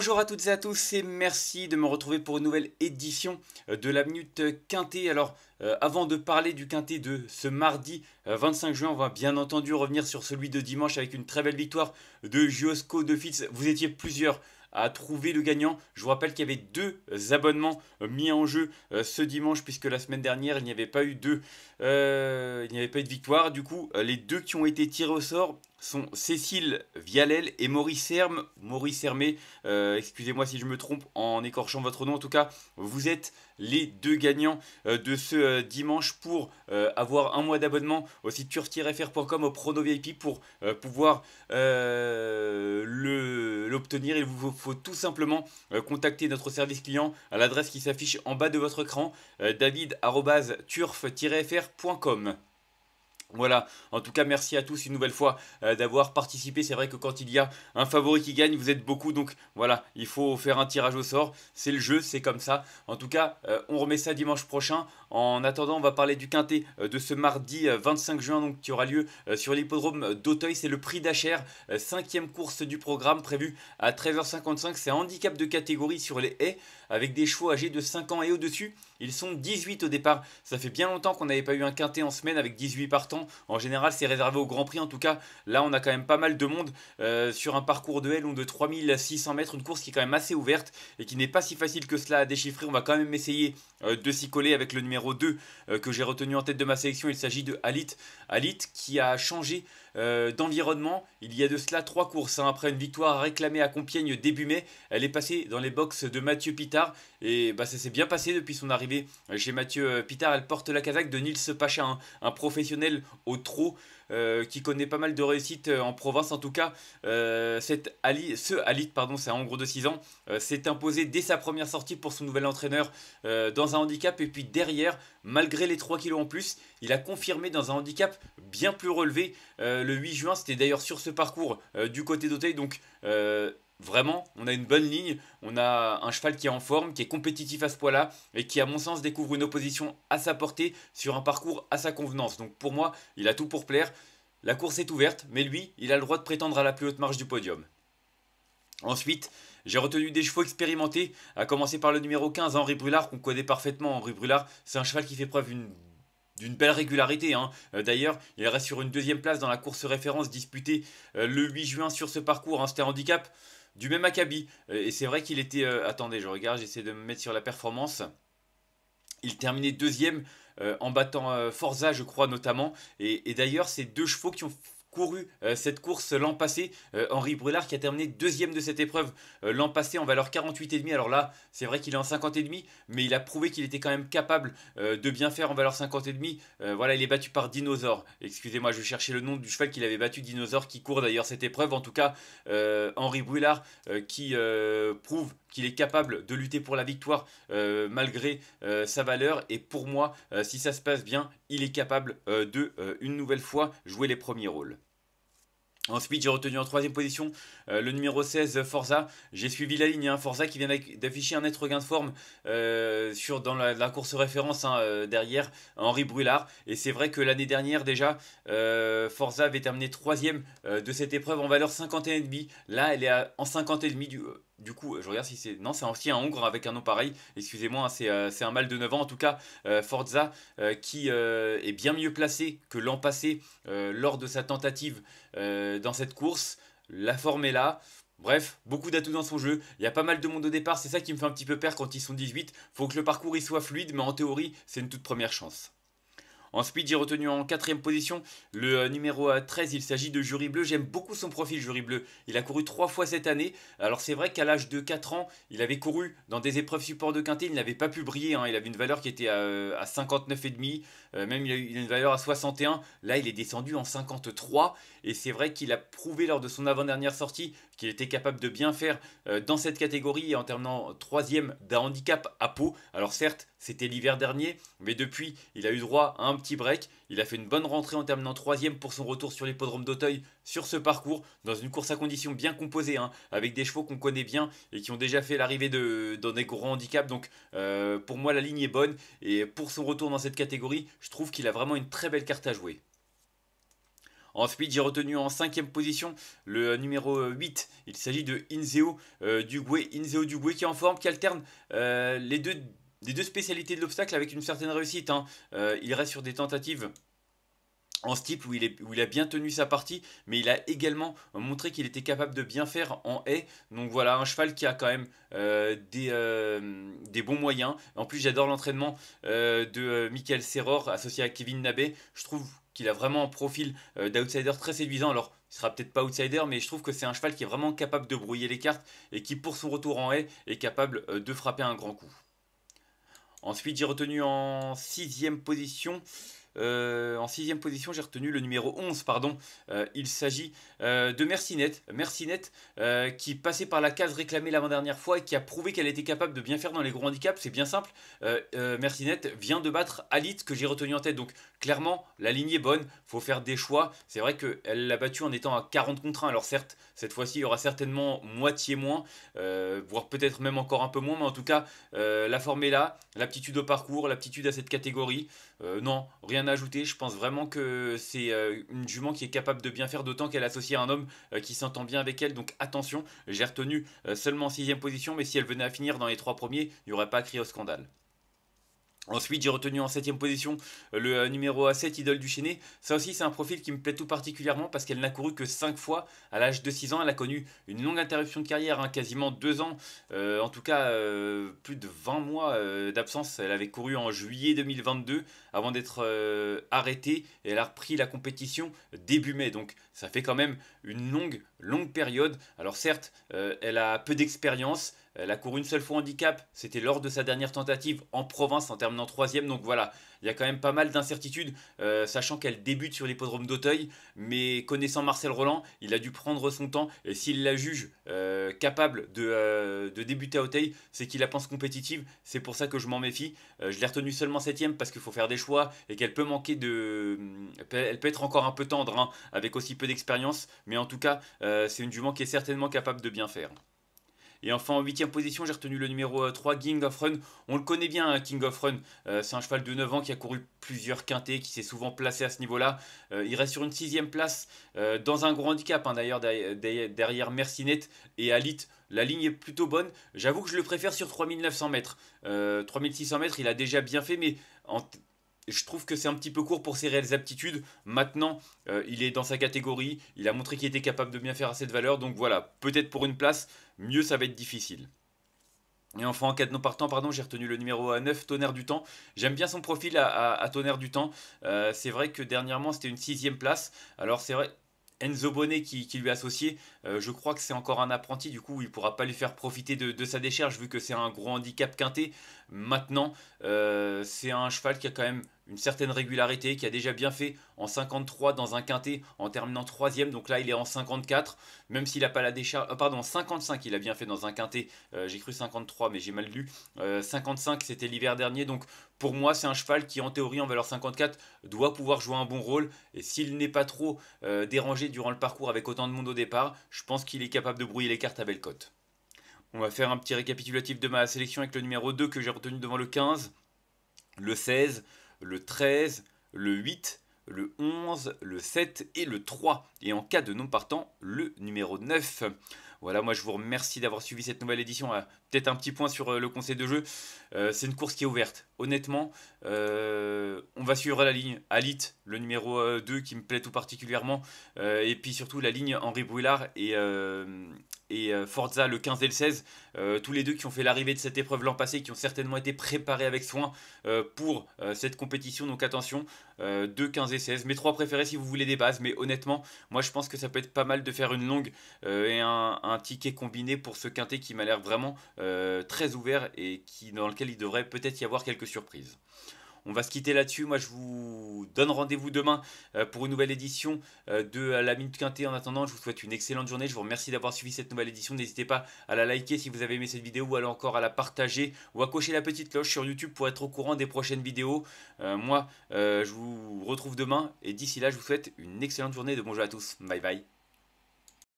Bonjour à toutes et à tous et merci de me retrouver pour une nouvelle édition euh, de la Minute Quintée. Alors euh, avant de parler du Quintée de ce mardi 25 euh, juin, on va bien entendu revenir sur celui de dimanche avec une très belle victoire de Giosco de Fitz. Vous étiez plusieurs à trouver le gagnant. Je vous rappelle qu'il y avait deux abonnements mis en jeu ce dimanche, puisque la semaine dernière, il n'y avait pas eu deux, il n'y avait pas eu de victoire. Du coup, les deux qui ont été tirés au sort sont Cécile Vialel et Maurice Herme. Maurice Hermé, euh, excusez-moi si je me trompe en écorchant votre nom. En tout cas, vous êtes les deux gagnants euh, de ce euh, dimanche pour avoir un mois d'abonnement au site turf-fr.com au Prono VIP pour pouvoir l'obtenir. Il vous faut tout simplement contacter notre service client à l'adresse qui s'affiche en bas de votre écran, david-turf-fr.com. Voilà, en tout cas merci à tous une nouvelle fois euh, d'avoir participé. C'est vrai que quand il y a un favori qui gagne, vous êtes beaucoup, donc voilà, il faut faire un tirage au sort. C'est le jeu, c'est comme ça. En tout cas, euh, on remet ça dimanche prochain. En attendant, on va parler du quintet euh, de ce mardi 25 juin, donc qui aura lieu sur l'hippodrome d'Auteuil. C'est le prix 5 cinquième course du programme prévue à 13h55. C'est handicap de catégorie sur les haies avec des chevaux âgés de 5 ans et au-dessus. Ils sont 18 au départ. Ça fait bien longtemps qu'on n'avait pas eu un quintet en semaine avec 18 partants. En général, c'est réservé au Grand Prix. En tout cas, là, on a quand même pas mal de monde euh, sur un parcours de L ou de 3600 mètres. Une course qui est quand même assez ouverte et qui n'est pas si facile que cela à déchiffrer. On va quand même essayer euh, de s'y coller avec le numéro 2 euh, que j'ai retenu en tête de ma sélection. Il s'agit de Alit. Alit qui a changé euh, d'environnement. Il y a de cela trois courses. Hein. Après une victoire réclamée à Compiègne début mai, elle est passée dans les box de Mathieu Pitard. Et bah, ça s'est bien passé depuis son arrivée chez Mathieu Pitard. Elle porte la casaque de Nils Pacha, hein, un professionnel au trot. Euh, qui connaît pas mal de réussites euh, en province. En tout cas, euh, Ali, ce Alit, pardon, c'est un gros de 6 ans, s'est imposé dès sa première sortie pour son nouvel entraîneur dans un handicap. Et puis derrière, malgré les 3 kilos en plus, il a confirmé dans un handicap bien plus relevé le 8 juin. C'était d'ailleurs sur ce parcours du côté d'Auteuil. Donc, Vraiment, on a une bonne ligne, on a un cheval qui est en forme, qui est compétitif à ce poids-là, et qui, à mon sens, découvre une opposition à sa portée sur un parcours à sa convenance. Donc pour moi, il a tout pour plaire. La course est ouverte, mais lui, il a le droit de prétendre à la plus haute marge du podium. Ensuite, j'ai retenu des chevaux expérimentés, à commencer par le numéro 15, Henri Brulard, qu'on connaît parfaitement. Henri Brulard, c'est un cheval qui fait preuve d'une belle régularité. Hein. Euh, d'ailleurs, il reste sur une deuxième place dans la course référence disputée euh, le 8 juin sur ce parcours. Hein. C'était un handicap du même Akabi, euh, Et c'est vrai qu'il était. Euh, attendez, je regarde, j'essaie de me mettre sur la performance. Il terminait deuxième euh, en battant Forza, je crois, notamment. Et, et d'ailleurs, ces deux chevaux qui ont couru euh, cette course l'an passé. Euh, Henri Brulard qui a terminé deuxième de cette épreuve euh, l'an passé en valeur 48,5. Alors là, c'est vrai qu'il est en 50,5, mais il a prouvé qu'il était quand même capable de bien faire en valeur 50,5. voilà, il est battu par Dinosaur. Excusez-moi, je cherchais le nom du cheval qu'il avait battu, Dinosaur, qui court d'ailleurs cette épreuve. En tout cas, Henri Brulard qui prouve qu'il est capable de lutter pour la victoire euh, malgré euh, sa valeur. Et pour moi, euh, si ça se passe bien, il est capable de, une nouvelle fois, jouer les premiers rôles. Ensuite, j'ai retenu en troisième position le numéro 16, Forza. J'ai suivi la ligne, hein. Forza qui vient d'afficher un net regain de forme sur, dans la, course référence hein, derrière Henri Brulard. Et c'est vrai que l'année dernière déjà, Forza avait terminé troisième de cette épreuve en valeur 51,5. Là, elle est en 50,5 du du coup, je regarde si c'est. Non, c'est aussi un Hongre avec un nom pareil. Excusez-moi, hein, euh, c'est un mâle de 9 ans. En tout cas, euh, Forza, euh, qui est bien mieux placé que l'an passé lors de sa tentative dans cette course. La forme est là. Bref, beaucoup d'atouts dans son jeu. Il y a pas mal de monde au départ. C'est ça qui me fait un petit peu peur quand ils sont 18. Faut que le parcours y soit fluide, mais en théorie, c'est une toute première chance. Ensuite, j'ai retenu en quatrième position le euh, numéro 13. Euh, il s'agit de Jury Bleu. J'aime beaucoup son profil, Jury Bleu. Il a couru trois fois cette année. Alors, c'est vrai qu'à l'âge de 4 ans, il avait couru dans des épreuves support de quintet. Il n'avait pas pu briller. Hein. Il avait une valeur qui était à, 59,5. Euh, même, il a eu une valeur à 61. Là, il est descendu en 53. Et c'est vrai qu'il a prouvé lors de son avant-dernière sortie qu'il était capable de bien faire dans cette catégorie en terminant troisième d'un handicap à peau. Alors, certes, c'était l'hiver dernier, mais depuis, il a eu droit à un petit break. Il a fait une bonne rentrée en terminant troisième pour son retour sur l'hippodrome d'Auteuil sur ce parcours, dans une course à conditions bien composée, hein, avec des chevaux qu'on connaît bien et qui ont déjà fait l'arrivée dans des gros handicaps. Donc euh, pour moi, la ligne est bonne. Et pour son retour dans cette catégorie, je trouve qu'il a vraiment une très belle carte à jouer. Ensuite, j'ai retenu en cinquième position le numéro 8. Il s'agit de Inzeo euh, Inzeo Dugwe qui est en forme, qui alterne euh, les deux des deux spécialités de l'obstacle avec une certaine réussite. Hein. Euh, il reste sur des tentatives en steep où il, a bien tenu sa partie, mais il a également montré qu'il était capable de bien faire en haie. Donc voilà, un cheval qui a quand même euh, euh, des, bons moyens. En plus, j'adore l'entraînement de Michael Serror associé à Kevin Nabé. Je trouve qu'il a vraiment un profil d'outsider très séduisant. Alors, il sera peut-être pas outsider, mais je trouve que c'est un cheval qui est vraiment capable de brouiller les cartes et qui, pour son retour en haie, est capable de frapper un grand coup. Ensuite, j'ai retenu en sixième position euh, en sixième position, j'ai retenu le numéro 11, pardon. Euh, il s'agit euh, de mercinette Mercinet euh, qui passait par la case réclamée l'avant-dernière fois et qui a prouvé qu'elle était capable de bien faire dans les gros handicaps. C'est bien simple. Mercinette vient de battre Alit que j'ai retenu en tête. Donc clairement, la ligne est bonne. faut faire des choix. C'est vrai qu'elle l'a battue en étant à 40 contre 1. Alors certes, cette fois-ci, il y aura certainement moitié moins, voire peut-être même encore un peu moins. Mais en tout cas, la forme est là. L'aptitude au parcours, l'aptitude à cette catégorie. non, rien ajouter. Je pense vraiment que c'est euh, une jument qui est capable de bien faire, d'autant qu'elle associe à un homme euh, qui s'entend bien avec elle. Donc attention, j'ai retenu euh, seulement en sixième position, mais si elle venait à finir dans les trois premiers, il n'y aurait pas crier au scandale. Ensuite, j'ai retenu en 7ème position euh, le euh, numéro A7, Idole du Chénet. Ça aussi, c'est un profil qui me plaît tout particulièrement parce qu'elle n'a couru que 5 fois à l'âge de 6 ans. Elle a connu une longue interruption de carrière, hein, quasiment 2 ans, euh, en tout cas plus de 20 mois d'absence. Elle avait couru en juillet 2022 avant d'être arrêtée et elle a repris la compétition début mai. Donc, ça fait quand même une longue, longue période. Alors, certes, elle a peu d'expérience, elle euh, a couru une seule fois handicap, c'était lors de sa dernière tentative en province en terminant troisième. Donc voilà, il y a quand même pas mal d'incertitudes, euh, sachant qu'elle débute sur l'hippodrome d'Auteuil. Mais connaissant Marcel Roland, il a dû prendre son temps. Et s'il la juge euh, capable de, débuter à Auteuil, c'est qu'il la pense compétitive. C'est pour ça que je m'en méfie. je l'ai retenue seulement septième parce qu'il faut faire des choix et qu'elle peut manquer de... Elle peut être encore un peu tendre hein, avec aussi peu d'expérience. Mais en tout cas, c'est une jument qui est certainement capable de bien faire. Et enfin, en 8 position, j'ai retenu le numéro 3, euh, King of Run. On le connaît bien, hein, King of Run. Euh, c'est un cheval de 9 ans qui a couru plusieurs quintés, qui s'est souvent placé à ce niveau-là. Euh, il reste sur une 6 sixième place dans un gros handicap, hein, d'ailleurs, derrière Mercinet et Alit. La ligne est plutôt bonne. J'avoue que je le préfère sur 3900 mètres. 3600 mètres, il a déjà bien fait, mais je trouve que c'est un petit peu court pour ses réelles aptitudes. Maintenant, il est dans sa catégorie, il a montré qu'il était capable de bien faire à cette valeur, donc voilà, peut-être pour une place, mieux ça va être difficile. Et enfin, en cas de non partant, pardon, j'ai retenu le numéro 9, Tonnerre du Temps. J'aime bien son profil à, Tonnerre du Temps. Euh, c'est vrai que dernièrement, c'était une sixième place. Alors, c'est vrai, Enzo Bonnet qui, lui est associé, euh, je crois que c'est encore un apprenti, du coup il ne pourra pas lui faire profiter de, de sa décharge vu que c'est un gros handicap quinté maintenant. Euh, c'est un cheval qui a quand même une certaine régularité, qui a déjà bien fait en 53 dans un quintet en terminant troisième. Donc là, il est en 54, même s'il n'a pas la décharge. Euh, pardon, pardon, 55, il a bien fait dans un quintet. Euh, j'ai cru 53, mais j'ai mal lu. 55, c'était l'hiver dernier. Donc pour moi, c'est un cheval qui, en théorie, en valeur 54, doit pouvoir jouer un bon rôle. Et s'il n'est pas trop dérangé durant le parcours avec autant de monde au départ, je pense qu'il est capable de brouiller les cartes à belle cote. On va faire un petit récapitulatif de ma sélection avec le numéro 2 que j'ai retenu devant le 15, le 16, le 13, le 8, le 11, le 7 et le 3. Et en cas de non partant, le numéro 9. Voilà, moi je vous remercie d'avoir suivi cette nouvelle édition peut-être un petit point sur euh, le conseil de jeu. Euh, c'est une course qui est ouverte. Honnêtement, euh, on va suivre la ligne Alit, le numéro 2 qui me plaît tout particulièrement. et puis surtout la ligne Henri Bouillard et, Forza, le 15 et le 16. tous les deux qui ont fait l'arrivée de cette épreuve l'an passé, qui ont certainement été préparés avec soin pour cette compétition. Donc attention, 2, 15 et 16. Mes trois préférés si vous voulez des bases. Mais honnêtement, moi je pense que ça peut être pas mal de faire une longue et un, un ticket combiné pour ce quintet qui m'a l'air vraiment euh, très ouvert et qui, dans lequel il devrait peut-être y avoir quelques surprises. On va se quitter là-dessus. Moi, je vous donne rendez-vous demain euh, pour une nouvelle édition euh, de la Minute Quintée. En attendant, je vous souhaite une excellente journée. Je vous remercie d'avoir suivi cette nouvelle édition. N'hésitez pas à la liker si vous avez aimé cette vidéo, ou alors encore à la partager, ou à cocher la petite cloche sur YouTube pour être au courant des prochaines vidéos. moi, je vous retrouve demain. Et d'ici là, je vous souhaite une excellente journée de bonjour à tous. Bye bye.